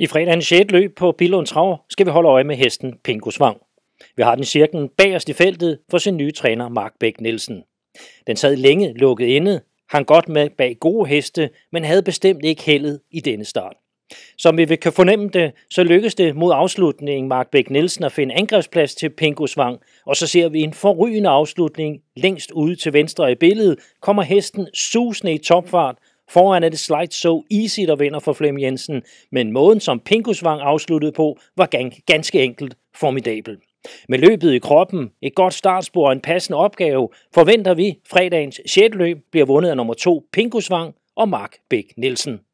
I fredagens 6. løb på Billund Trav skal vi holde øje med hesten Pinko Svang. Vi har den cirklen bagerst i feltet for sin nye træner Mark Bæk Nielsen. Den sad længe lukket inde, hang godt med bag gode heste, men havde bestemt ikke heldet i denne start. Som vi kan fornemme det, så lykkedes det mod afslutningen Mark Bæk Nielsen at finde angrebsplads til Pinko Svang, og så ser vi en forrygende afslutning længst ude til venstre i billedet, kommer hesten susende i topfart Foran er det slide so easy, der vinder for Flem Jensen, men måden som Pinkusvang afsluttede på, var ganske enkelt formidabel. Med løbet i kroppen, et godt startspor og en passende opgave, forventer vi fredagens 6. løb bliver vundet af nummer 2 Pinkusvang og Mark Bæk Nielsen.